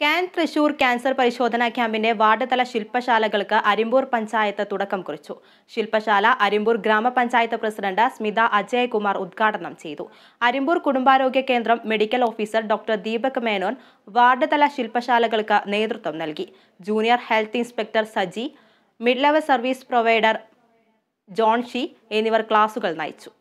can Thrissur cancer പരിശോധനാ ക്യാമ്പിന്റെ വാർഡ്തല ശില്പശാലകൾക്ക് അരിമ്പൂർ പഞ്ചായത്ത് തുടക്കം കുറിച്ചു ശില്പശാല അരിമ്പൂർ ഗ്രാമപഞ്ചായത്ത് പ്രസിഡന്റ് സ്മിത അജയകുമാർ ഉദ്ഘാടനം ചെയ്തു അരിമ്പൂർ കുടുംബാരോഗ്യ കേന്ദ്രം medical officer doctor Deepak Menon വാർഡ്തല ശില്പശാലകൾക്ക് നേതൃത്വം നൽകി junior health inspector Saji mid level service provider Johnshi എന്നിവർ ക്ലാസുകൾ നയിച്ചു